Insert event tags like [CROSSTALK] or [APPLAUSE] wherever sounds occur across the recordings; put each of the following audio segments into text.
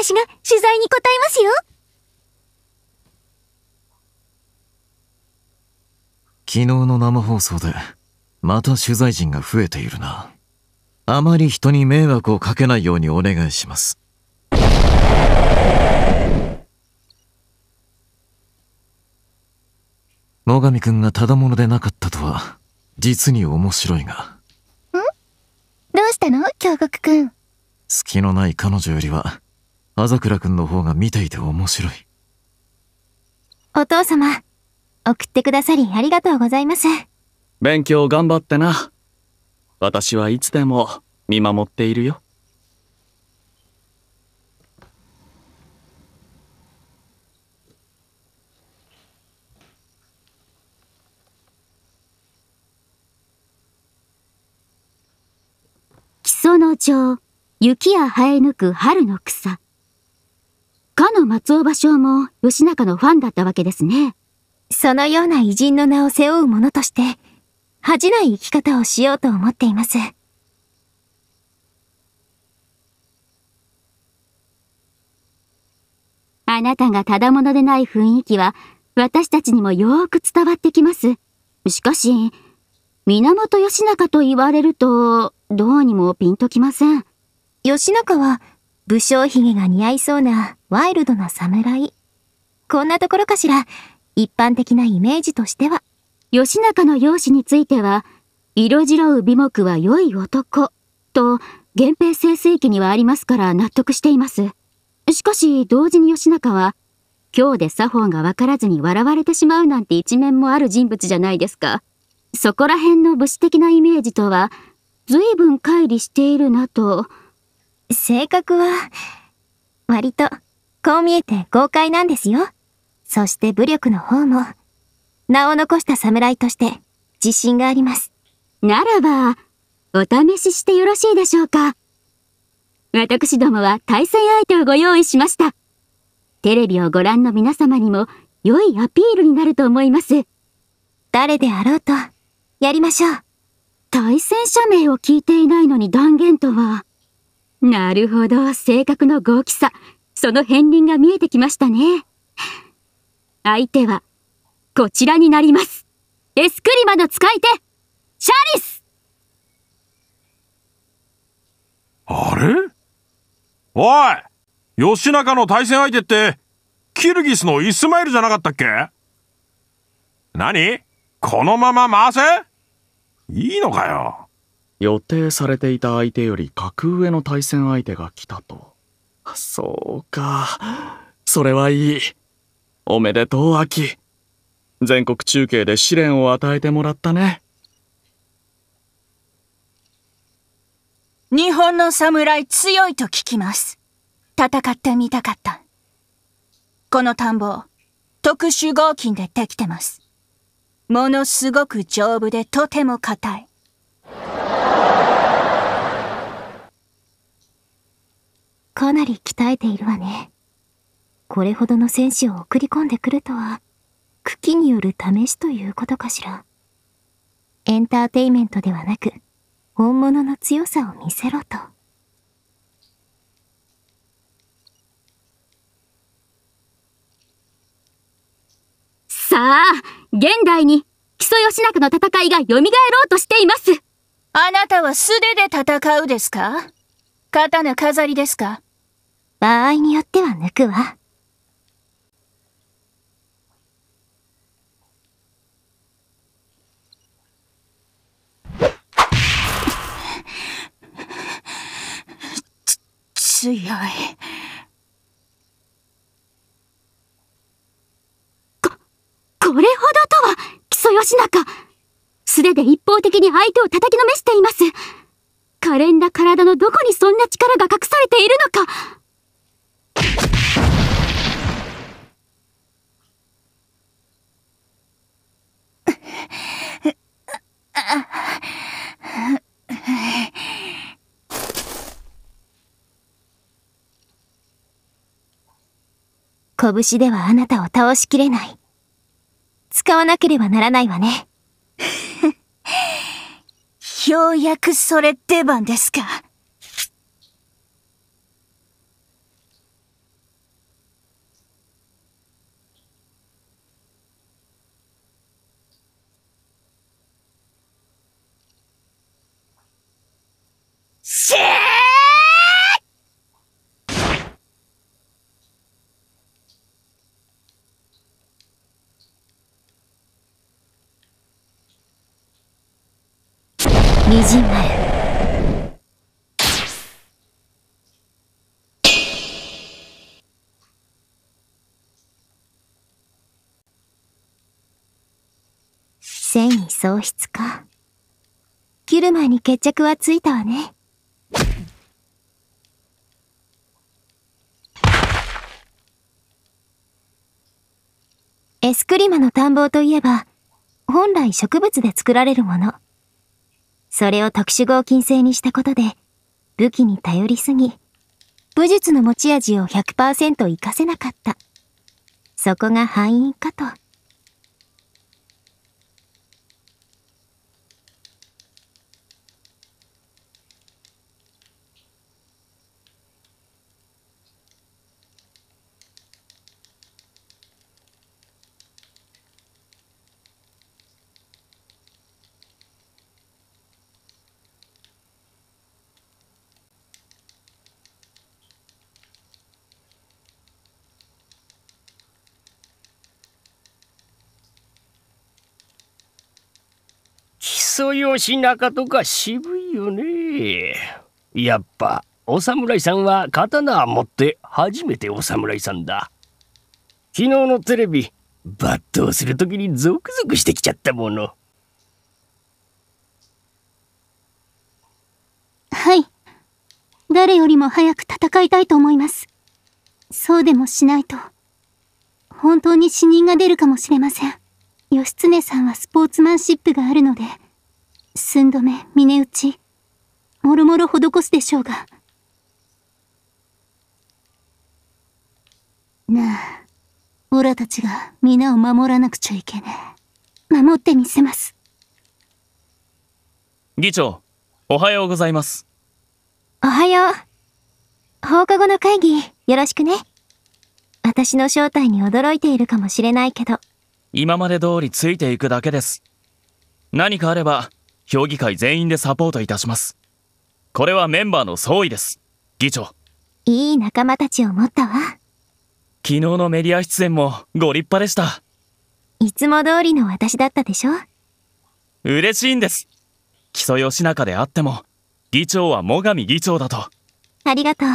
私が取材に答えますよ昨日の生放送でまた取材陣が増えているなあまり人に迷惑をかけないようにお願いします野上君がただ者でなかったとは実に面白いがんどうしたの京極君隙のない彼女よりは朝倉くんの方が見ていて面白い。お父様、送ってくださりありがとうございます。勉強頑張ってな。私はいつでも見守っているよ。木曽の城、雪や生え抜く春の草。かの松尾芭蕉も吉中のファンだったわけですね。そのような偉人の名を背負う者として、恥じない生き方をしようと思っています。あなたがただものでない雰囲気は、私たちにもよーく伝わってきます。しかし、源義仲と言われると、どうにもピンときません。義仲は、武将髭が似合いそうなワイルドな侍。こんなところかしら、一般的なイメージとしては。義仲の容姿については、色白う美目は良い男、と、源平盛水期にはありますから納得しています。しかし、同時に義仲は、今日で作法が分からずに笑われてしまうなんて一面もある人物じゃないですか。そこら辺の武士的なイメージとは、随分乖離しているなと。性格は、割とこう見えて豪快なんですよ。そして武力の方も、名を残した侍として自信があります。ならば、お試ししてよろしいでしょうか。私どもは対戦相手をご用意しました。テレビをご覧の皆様にも良いアピールになると思います。誰であろうと、やりましょう。対戦者名を聞いていないのに断言とは。なるほど、性格の豪気さ。その片鱗が見えてきましたね。相手は、こちらになります。エスクリマの使い手、シャリスあれおい吉中の対戦相手って、キルギスのイスマイルじゃなかったっけ何このまま回せいいのかよ。予定されていた相手より格上の対戦相手が来たと。そうか。それはいい。おめでとう、秋。全国中継で試練を与えてもらったね。日本の侍強いと聞きます。戦ってみたかった。この田んぼ、特殊合金でできてます。ものすごく丈夫でとても硬い。かなり鍛えているわね。これほどの戦士を送り込んでくるとは、茎による試しということかしら。エンターテイメントではなく、本物の強さを見せろと。さあ、現代に、木曽義仲の戦いが蘇ろうとしています。あなたは素手で戦うですか刀飾りですか場合によっては抜くわ。強い。こ、これほどとは、木曽義仲。素手で一方的に相手を叩きのめしています。可憐な体のどこにそんな力が隠されているのか。拳ではあなたを倒しきれない。使わなければならないわね。[LAUGHS] ようやくそれ出番ですか。にじまる戦意喪失かキルマに決着はついたわねエスクリマの田んぼといえば本来植物で作られるものそれを特殊合金製にしたことで、武器に頼りすぎ、武術の持ち味を100%活かせなかった。そこが敗因かと。そよし中とか渋いよね。やっぱ、お侍さんは刀を持って初めてお侍さんだ。昨日のテレビ、抜刀する時にゾクゾクしてきちゃったもの。はい。誰よりも早く戦いたいと思います。そうでもしないと、本当に死人が出るかもしれません。義経さんはスポーツマンシップがあるので、寸止め、峰打ち、もろもろ施すでしょうが。なあ、オラたちが皆を守らなくちゃいけねえ。守ってみせます。議長、おはようございます。おはよう。放課後の会議、よろしくね。私の正体に驚いているかもしれないけど。今まで通りついていくだけです。何かあれば、評議会全員でサポートいたします。これはメンバーの総意です、議長。いい仲間たちを持ったわ。昨日のメディア出演もご立派でした。いつも通りの私だったでしょ嬉しいんです。木曽義仲であっても、議長は最上議長だと。ありがとう。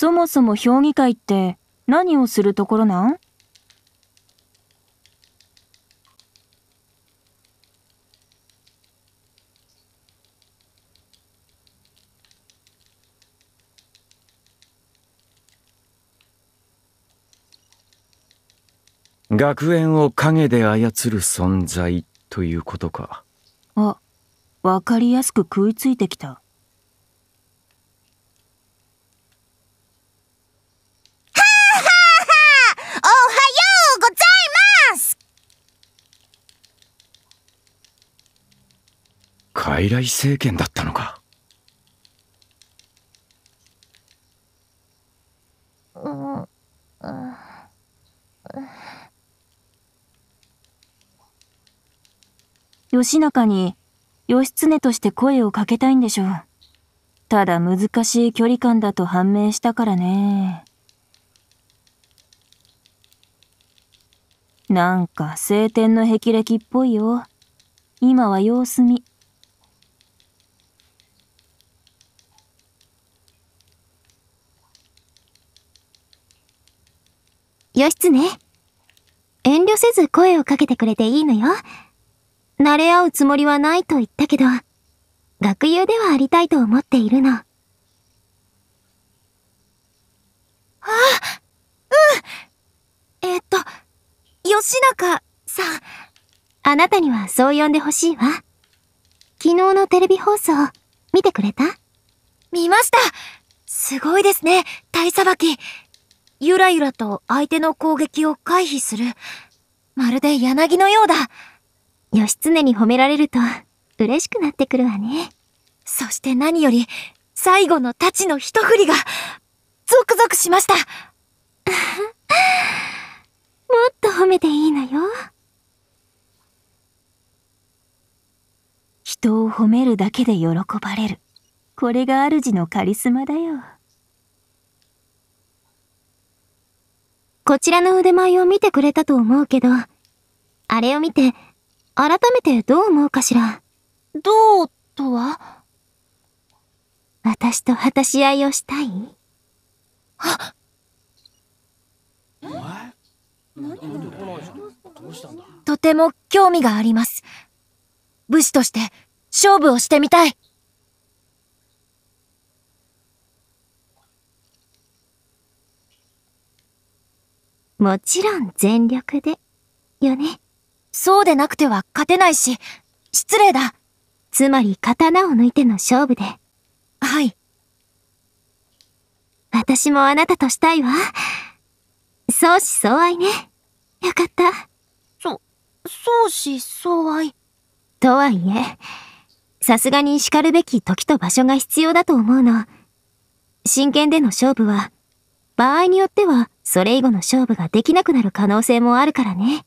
そもそも評議会って何をするところなん学園を陰で操る存在ということかあわかりやすく食いついてきた。傀儡政権だったのか義仲に義経として声をかけたいんでしょうただ難しい距離感だと判明したからねなんか晴天の霹靂っぽいよ今は様子見義経。遠慮せず声をかけてくれていいのよ。慣れ合うつもりはないと言ったけど、学友ではありたいと思っているの。ああ、うん。えー、っと、吉中さん。あなたにはそう呼んでほしいわ。昨日のテレビ放送、見てくれた見ましたすごいですね、体さばき。ゆらゆらと相手の攻撃を回避する。まるで柳のようだ。義経に褒められると嬉しくなってくるわね。そして何より、最後の太刀の一振りが、ゾクゾクしました。[LAUGHS] もっと褒めていいのよ。人を褒めるだけで喜ばれる。これが主のカリスマだよ。こちらの腕前を見てくれたと思うけど、あれを見て、改めてどう思うかしら。どうとは私と果たし合いをしたいあお前とても興味があります。武士として勝負をしてみたい。もちろん全力で、よね。そうでなくては勝てないし、失礼だ。つまり刀を抜いての勝負で。はい。私もあなたとしたいわ。相思相愛ね。よかった。そ、相思相愛。とはいえ、さすがに叱るべき時と場所が必要だと思うの。真剣での勝負は、場合によっては、それ以後の勝負ができなくなる可能性もあるからね。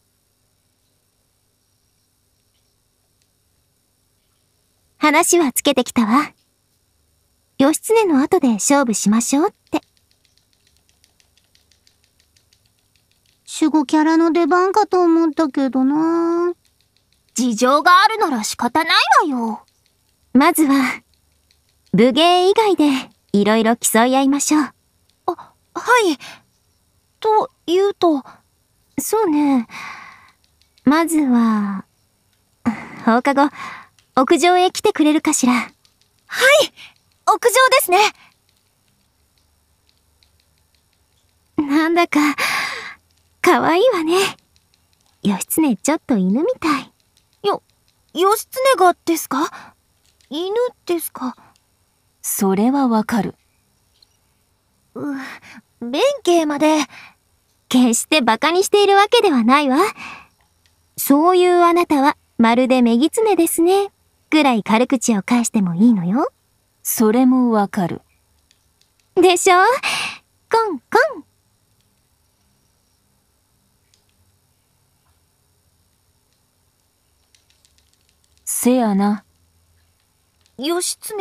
話はつけてきたわ。義経の後で勝負しましょうって。守護キャラの出番かと思ったけどな事情があるなら仕方ないわよ。まずは、武芸以外でいろいろ競い合いましょう。あ、はい。と、そうね。まずは、放課後、屋上へ来てくれるかしら。はい屋上ですねなんだか、可愛いわね。義経ちょっと犬みたい。よ、義経がですか犬ですかそれはわかる。う、弁慶まで。決して馬鹿にしているわけではないわ。そういうあなたはまるでメギツネですね。ぐらい軽口を返してもいいのよ。それもわかる。でしょコンコン。せやな。義経、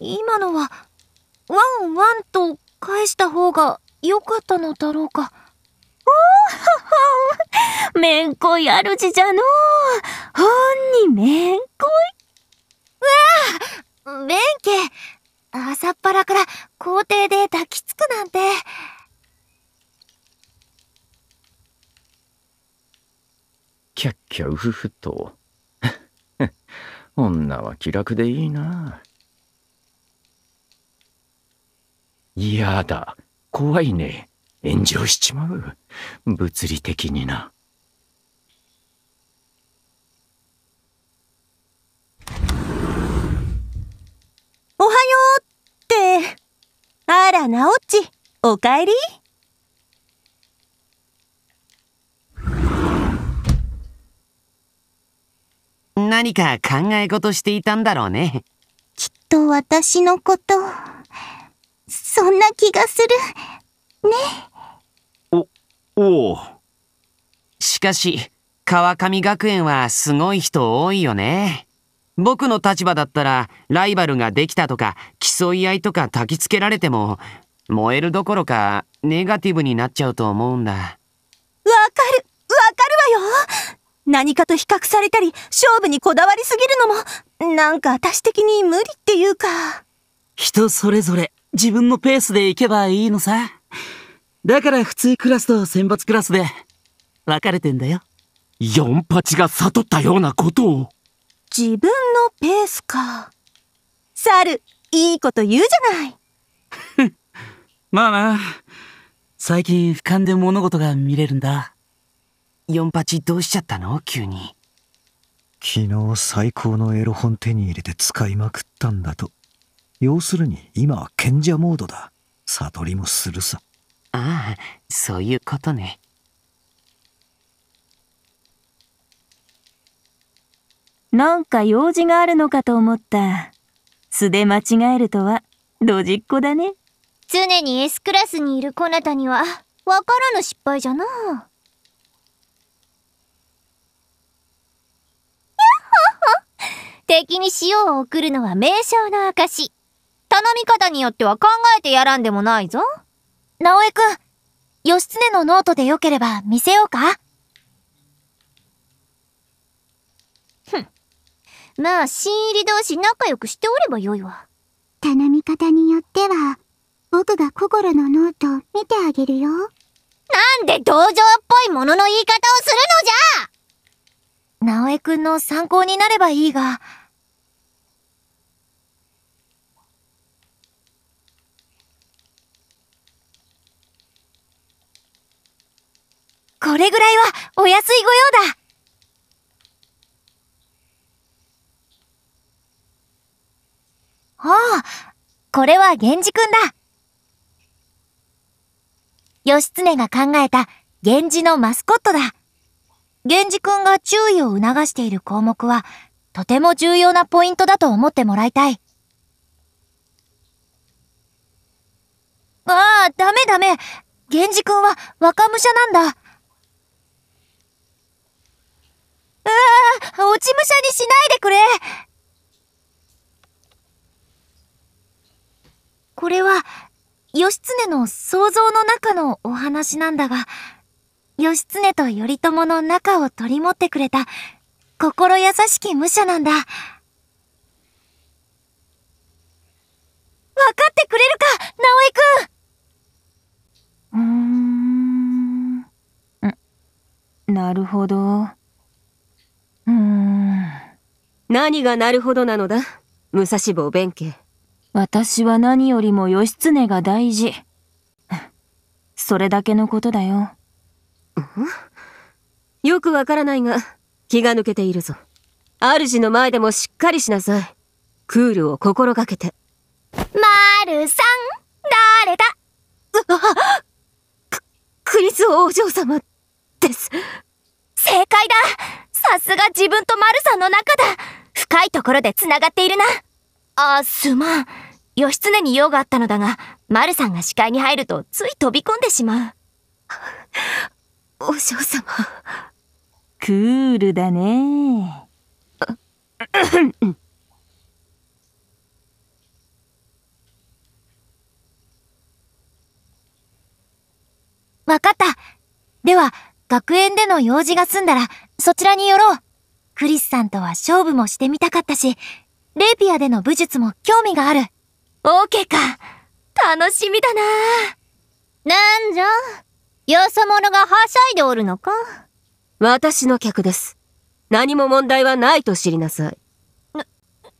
今のは、ワンワンと返した方が良かったのだろうか。おおめんこい主じゃのう。ほんにめんこい。うわあ弁慶朝っぱらから校庭で抱きつくなんて。キャッキャウフフと。[LAUGHS] 女は気楽でいいな。嫌だ。怖いね。炎上しちまう。物理的にな。おはようって。あら、なおっち、おかえり何か考え事していたんだろうね。きっと私のこと。そんな気がする。ね。お、おおしかし、川上学園はすごい人多いよね。僕の立場だったら、ライバルができたとか、競い合いとか焚きつけられても、燃えるどころか、ネガティブになっちゃうと思うんだ。わかる、わかるわよ何かと比較されたり、勝負にこだわりすぎるのも、なんか私的に無理っていうか。人それぞれ自分のペースで行けばいいのさ。だから普通クラスと選抜クラスで分かれてんだよ。四八が悟ったようなことを。自分のペースか。猿、いいこと言うじゃない。[LAUGHS] まあな。最近俯瞰で物事が見れるんだ。四八どうしちゃったの急に。昨日最高のエロ本手に入れて使いまくったんだと。要するに今は賢者モードだ悟りもするさああそういうことねなんか用事があるのかと思った素で間違えるとはドジっ子だね常に S クラスにいるこなたには分からぬ失敗じゃなあ敵に塩を送るのは名称の証。頼み方によっては考えてやらんでもないぞ。直江くん、義経のノートでよければ見せようかふん。まあ、新入り同士仲良くしておればよいわ。頼み方によっては、僕が心のノート見てあげるよ。なんで同情っぽいものの言い方をするのじゃ直江くんの参考になればいいが、これぐらいはお安い御用だああ、これは源氏くんだ。義経が考えた源氏のマスコットだ。源氏くんが注意を促している項目は、とても重要なポイントだと思ってもらいたい。ああ、ダメダメ。源氏くんは若武者なんだ。ああ、落ち武者にしないでくれこれは、義経の想像の中のお話なんだが、義経と頼朝の仲を取り持ってくれた、心優しき武者なんだ。分かってくれるか、直江くんうーん。なるほど。何がなるほどなのだ武蔵坊弁慶。私は何よりも義経が大事。それだけのことだよ。んよくわからないが、気が抜けているぞ。主の前でもしっかりしなさい。クールを心がけて。まるさん、誰だク、リスお嬢様です。正解ださすが自分とマルさんの仲だ深いところで繋がっているなあ、すまん。義経に用があったのだが、丸さんが視界に入るとつい飛び込んでしまう。[LAUGHS] お嬢様。クールだね。わかった。では、学園での用事が済んだら、そちらに寄ろう。クリスさんとは勝負もしてみたかったし、レイピアでの武術も興味がある。オーケーか。楽しみだななんじゃ、よそ者がはしゃいでおるのか。私の客です。何も問題はないと知りなさい。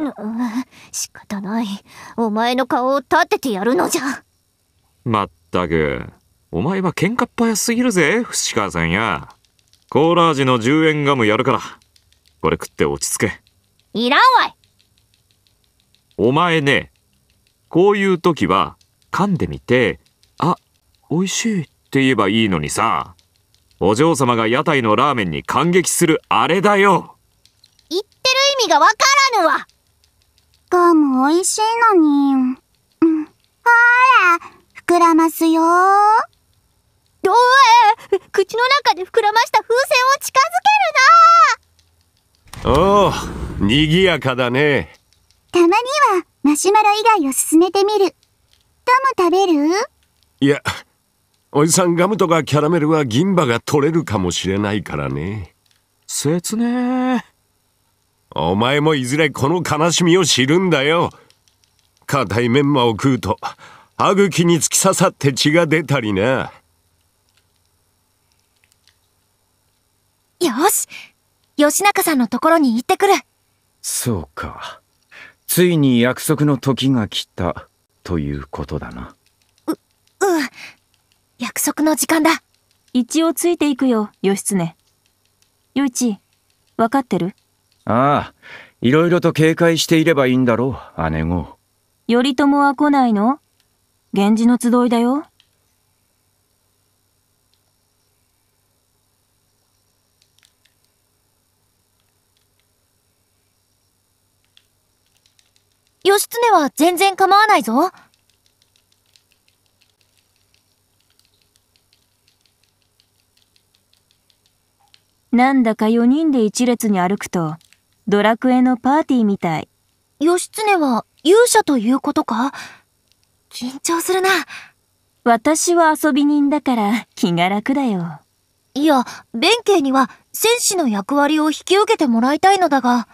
な、仕方ない。お前の顔を立ててやるのじゃ。まったく。お前は喧嘩っ早すぎるぜ、伏川さんや。コーラ味の10円ガムやるから。これ食って落ち着け。いらんわいお前ね、こういう時は噛んでみて、あ、美味しいって言えばいいのにさ、お嬢様が屋台のラーメンに感激するあれだよ言ってる意味がわからぬわガム美味しいのに。ほら、膨らますよどえ口の中で膨らました風船を近づけるなおお、賑やかだね。たまにはマシュマロ以外を進めてみる。ガム食べるいや、おじさんガムとかキャラメルは銀歯が取れるかもしれないからね。切ねお前もいずれこの悲しみを知るんだよ。硬いメンマを食うと、歯茎に突き刺さって血が出たりな。よし吉中さんのところに行ってくるそうかついに約束の時が来たということだなううん約束の時間だ一応ついていくよ義経余一分かってるああいろいろと警戒していればいいんだろう姉子頼朝は来ないの源氏の集いだよ義経は全然構わないぞ。なんだか4人で一列に歩くと、ドラクエのパーティーみたい。義経は勇者ということか緊張するな。私は遊び人だから気が楽だよ。いや、弁慶には戦士の役割を引き受けてもらいたいのだが。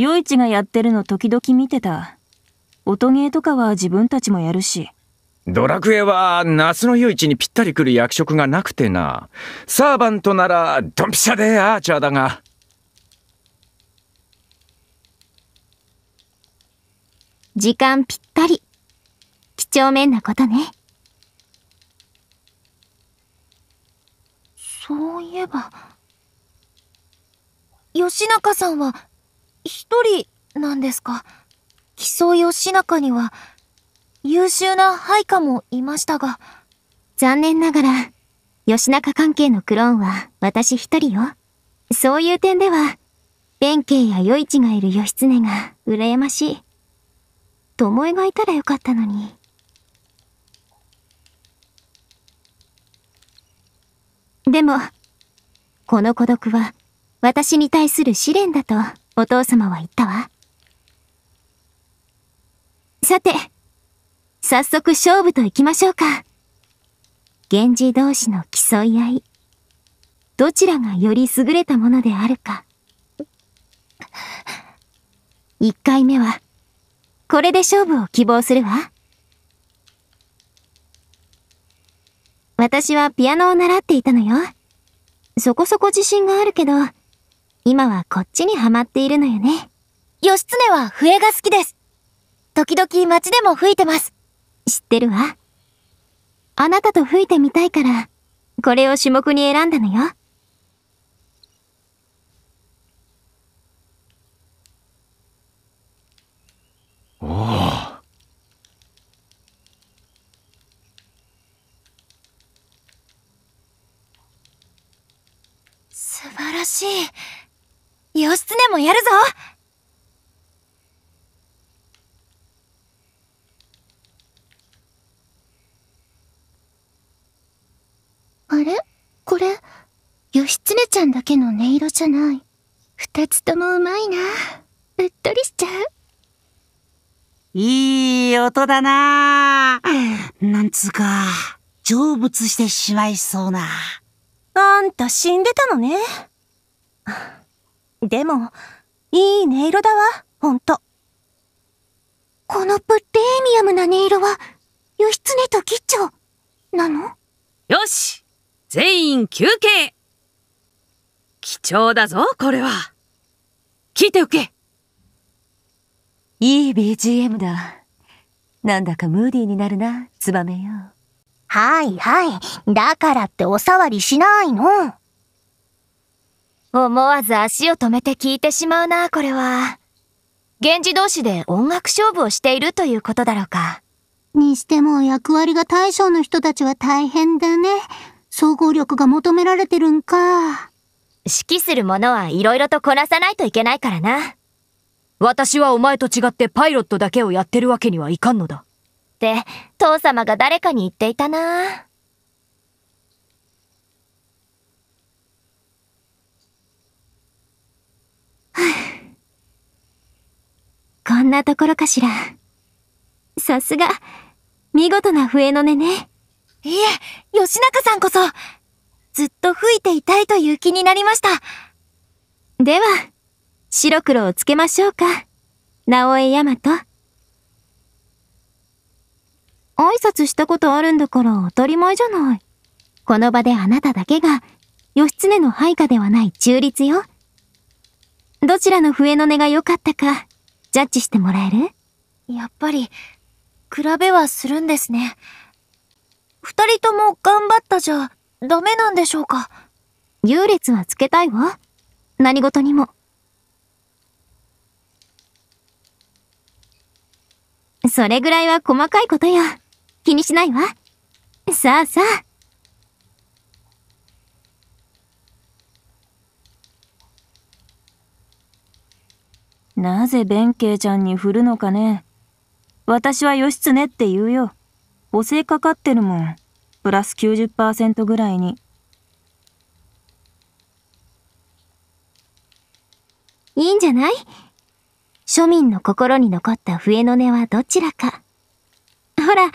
余一がやってるの時々見てた。音ゲーとかは自分たちもやるし。ドラクエは夏の夜一にぴったり来る役職がなくてな。サーバントならドンピシャでアーチャーだが。時間ぴったり。几帳面なことね。そういえば、吉中さんは一人なんですか競い義仲には優秀な配下もいましたが。残念ながら、吉中関係のクローンは私一人よ。そういう点では、弁慶や余一がいる義経が羨ましい。巴がいたらよかったのに。でも、この孤独は私に対する試練だとお父様は言ったわ。さて、早速勝負と行きましょうか。源氏同士の競い合い。どちらがより優れたものであるか。一回目は、これで勝負を希望するわ。私はピアノを習っていたのよ。そこそこ自信があるけど、今はこっちにはまっているのよね。義経は笛が好きです。時々街でも吹いてます。知ってるわ。あなたと吹いてみたいから、これを種目に選んだのよ。おお。素晴らしい。義経もやるぞあれこれ、義経ちゃんだけの音色じゃない。二つともうまいな。うっとりしちゃう。いい音だななんつうか、成仏してしまいそうな。あんた死んでたのね。でも、いい音色だわ、ほんと。このプレミアムな音色は、義経と吉兆なのよし全員休憩貴重だぞ、これは。聞いておけいい BGM だ。なんだかムーディーになるな、ツバメよ。はいはい。だからってお触りしないの。思わず足を止めて聞いてしまうな、これは。源氏同士で音楽勝負をしているということだろうか。にしても役割が大将の人たちは大変だね。総合力が求められてるんか。指揮するものはいろいろとこなさないといけないからな。私はお前と違ってパイロットだけをやってるわけにはいかんのだ。って、父様が誰かに言っていたな。んなところかしら。さすが、見事な笛の音ね。いえ、吉中さんこそ、ずっと吹いていたいという気になりました。では、白黒をつけましょうか。直江大和。挨拶したことあるんだから当たり前じゃない。この場であなただけが、義経の配下ではない中立よ。どちらの笛の音が良かったか、ジャッジしてもらえるやっぱり、比べはするんですね。二人とも頑張ったじゃ、ダメなんでしょうか優劣はつけたいわ。何事にも。それぐらいは細かいことよ。気にしないわ。さあさあ。なぜ弁慶ちゃんに振るのかね。私は義経って言うよ。せいかかってるもん。プラス90%ぐらいに。いいんじゃない庶民の心に残った笛の音はどちらか。ほら、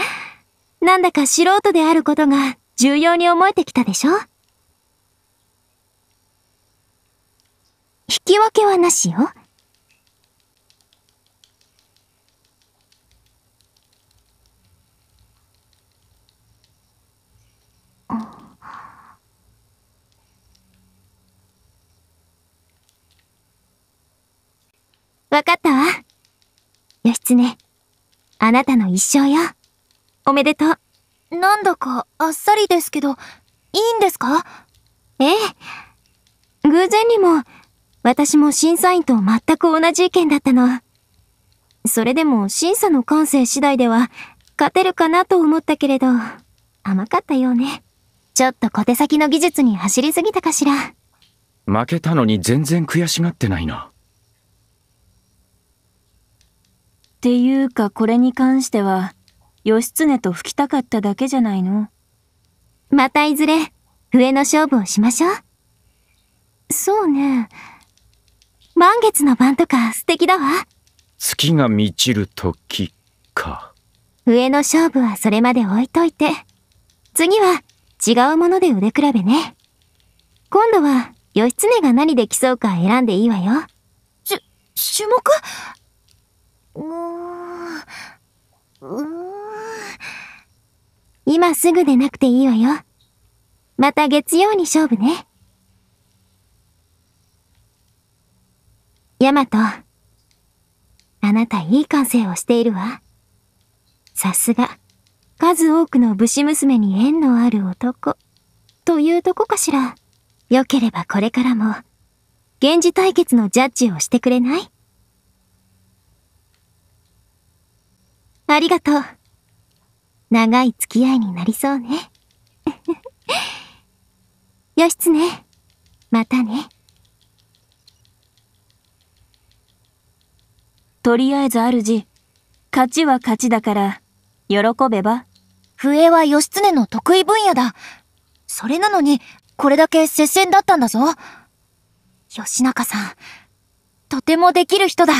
なんだか素人であることが重要に思えてきたでしょ引き分けはなしよ。わかったわ。義経、あなたの一生よ。おめでとう。なんだかあっさりですけど、いいんですかええ。偶然にも、私も審査員と全く同じ意見だったの。それでも審査の感性次第では、勝てるかなと思ったけれど、甘かったようね。ちょっと小手先の技術に走りすぎたかしら。負けたのに全然悔しがってないな。っていうかこれに関しては、義経と吹きたかっただけじゃないの。またいずれ、笛の勝負をしましょう。そうね。満月の晩とか素敵だわ。月が満ちる時か。上の勝負はそれまで置いといて。次は違うもので腕比べね。今度は義経が何で競うか選んでいいわよ。し、種目今すぐでなくていいわよ。また月曜に勝負ね。ヤマト、あなたいい感性をしているわ。さすが、数多くの武士娘に縁のある男、というとこかしら。良ければこれからも、源氏対決のジャッジをしてくれないありがとう。長い付き合いになりそうね。[LAUGHS] よしつね。またね。とりあえず主、勝ちは勝ちだから、喜べば。笛は義経の得意分野だ。それなのに、これだけ接戦だったんだぞ。義仲さん、とてもできる人だ。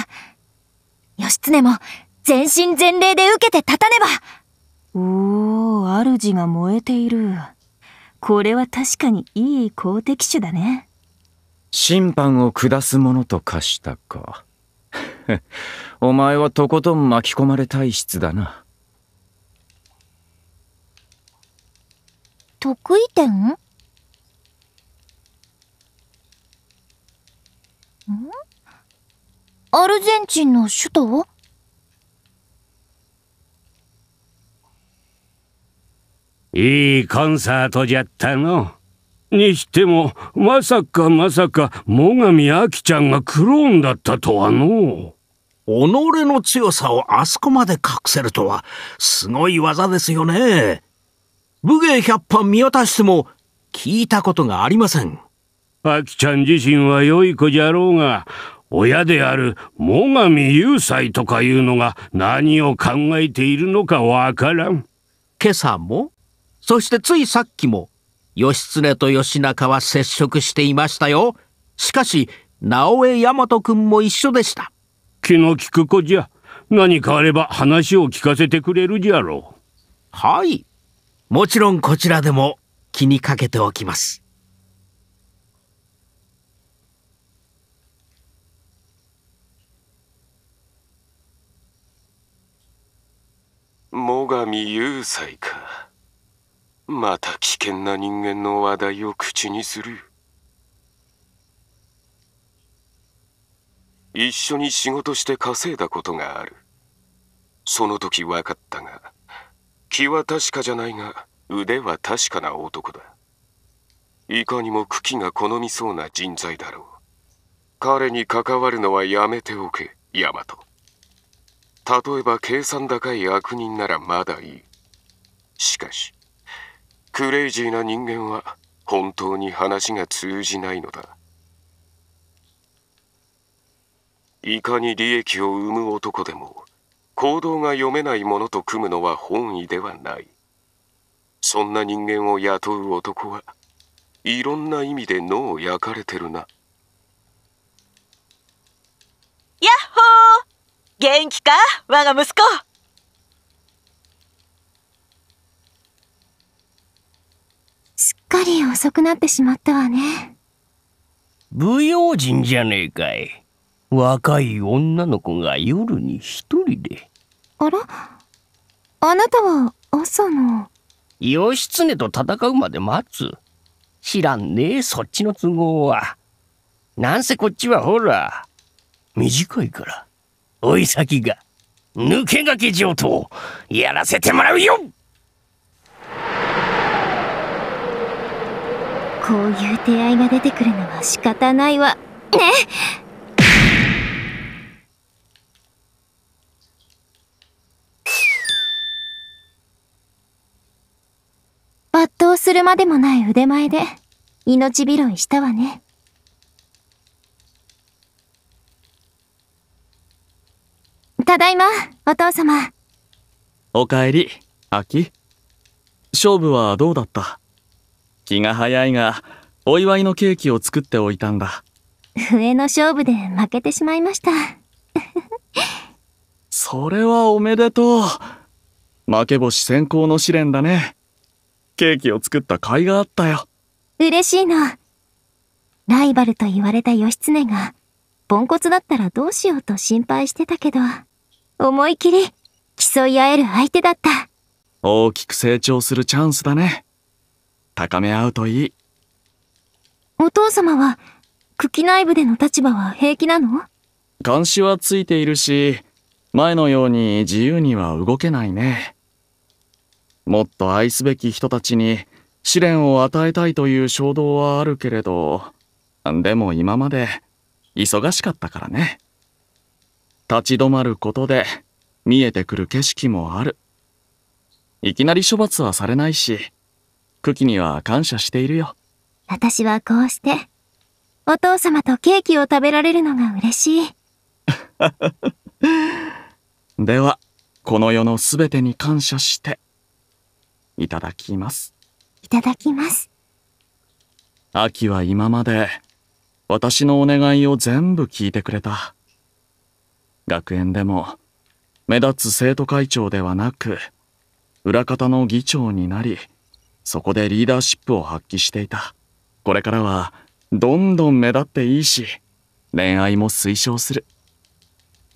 義経も、全身全霊で受けて立たねばおお主が燃えている。これは確かにいい好敵手だね。審判を下すものと化したか。[LAUGHS] お前はとことん巻き込まれ体質だな。得意点んアルゼンチンの首都いいコンサートじゃったの。にしても、まさかまさか、最上きちゃんがクローンだったとはの。己の強さをあそこまで隠せるとは、すごい技ですよね。武芸百般見渡しても、聞いたことがありません。きちゃん自身は良い子じゃろうが、親である最上雄斎とかいうのが何を考えているのかわからん。今朝もそしてついさっきも、義経と義仲は接触していましたよ。しかし、直江大和君も一緒でした。気の利く子じゃ。何かあれば話を聞かせてくれるじゃろう。はい。もちろんこちらでも気にかけておきます。最上雄斎か。また危険な人間の話題を口にする一緒に仕事して稼いだことがあるその時分かったが気は確かじゃないが腕は確かな男だいかにも茎が好みそうな人材だろう彼に関わるのはやめておけヤマト例えば計算高い悪人ならまだいいしかしクレイジーな人間は本当に話が通じないのだいかに利益を生む男でも行動が読めない者と組むのは本意ではないそんな人間を雇う男はいろんな意味で脳を焼かれてるなやっほー元気か我が息子かり遅くなってしまったわね不用心じゃねえかい若い女の子が夜に一人であらあなたは朝の義経と戦うまで待つ知らんねえそっちの都合はなんせこっちはほら短いから老い先が抜け駆け上等やらせてもらうよこういう手合いが出てくるのは仕方ないわね抜刀するまでもない腕前で命拾いしたわね。ただいま、お父様。おかえり、秋。勝負はどうだった気が早いがお祝いのケーキを作っておいたんだ笛 [LAUGHS] の勝負で負けてしまいました [LAUGHS] それはおめでとう負け星先行の試練だねケーキを作った甲斐があったよ嬉しいのライバルと言われた義経がポンコツだったらどうしようと心配してたけど思い切り競い合える相手だった大きく成長するチャンスだね高め合うといい。お父様は、茎内部での立場は平気なの監視はついているし、前のように自由には動けないね。もっと愛すべき人たちに試練を与えたいという衝動はあるけれど、でも今まで忙しかったからね。立ち止まることで見えてくる景色もある。いきなり処罰はされないし、クキには感謝しているよ。私はこうして、お父様とケーキを食べられるのが嬉しい。[LAUGHS] では、この世のすべてに感謝して、いただきます。いただきます。秋は今まで、私のお願いを全部聞いてくれた。学園でも、目立つ生徒会長ではなく、裏方の議長になり、そこでリーダーシップを発揮していたこれからはどんどん目立っていいし恋愛も推奨する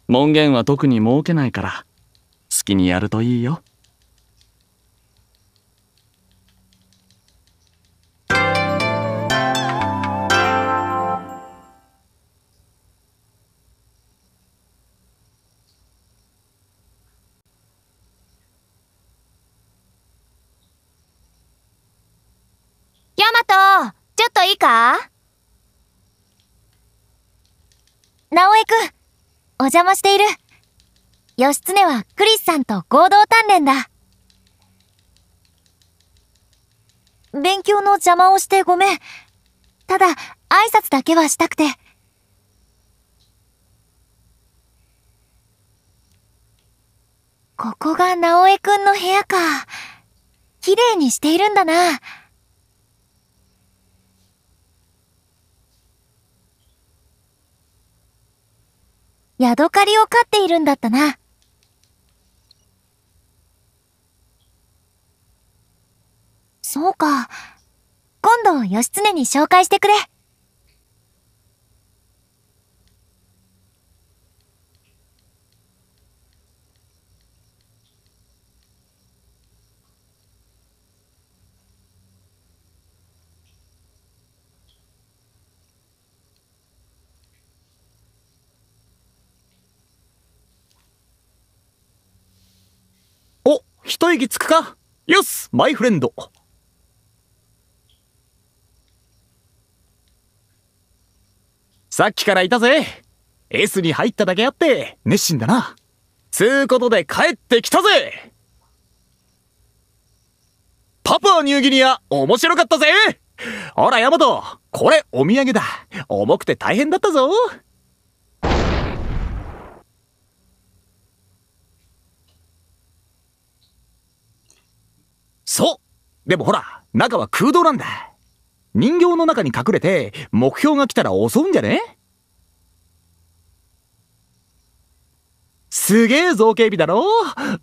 門限は特に設けないから好きにやるといいよくお邪魔している義経はクリスさんと合同鍛錬だ勉強の邪魔をしてごめんただ挨拶だけはしたくてここが直江くんの部屋か綺麗にしているんだな。ヤドカリを飼っているんだったな。そうか。今度、義経に紹介してくれ。一息つくかよしマイフレンドさっきからいたぜ S に入っただけあって熱心だなつうことで帰ってきたぜパパニューギニア面白かったぜほらヤマトこれお土産だ重くて大変だったぞそうでもほら、中は空洞なんだ。人形の中に隠れて、目標が来たら襲うんじゃねすげえ造形美だろ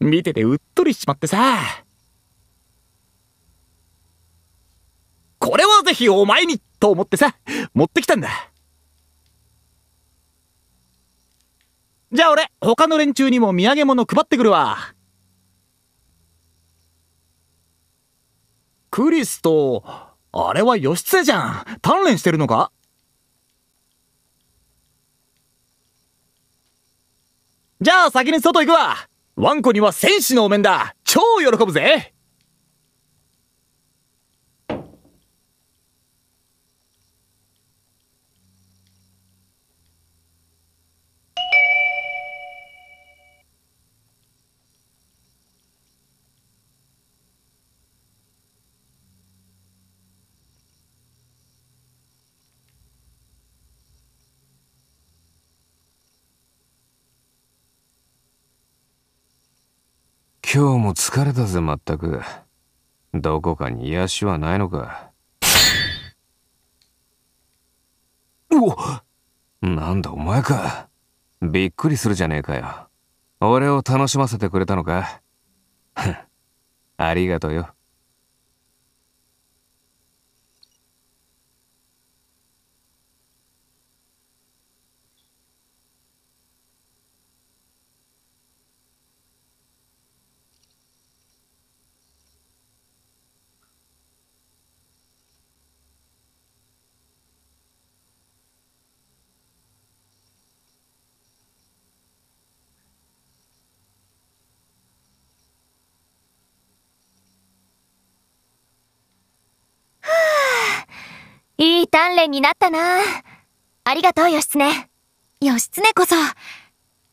見ててうっとりしちまってさ。これはぜひお前にと思ってさ、持ってきたんだ。じゃあ俺、他の連中にも土産物配ってくるわ。クリスと、あれは義経じゃん鍛錬してるのかじゃあ先に外行くわワンコには戦士のお面だ超喜ぶぜ今日も疲れたぜ、まったく。どこかに癒しはないのか。おなんだお前か。びっくりするじゃねえかよ。俺を楽しませてくれたのか。ありがとうよ。になったなありがとう、義経。義経こそ、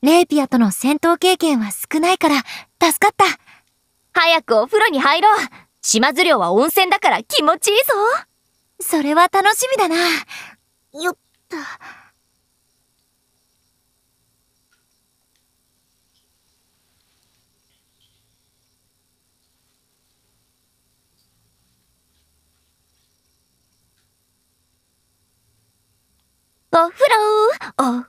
レイピアとの戦闘経験は少ないから、助かった。早くお風呂に入ろう。島津漁は温泉だから気持ちいいぞ。それは楽しみだな。よっと。お風呂、お風呂。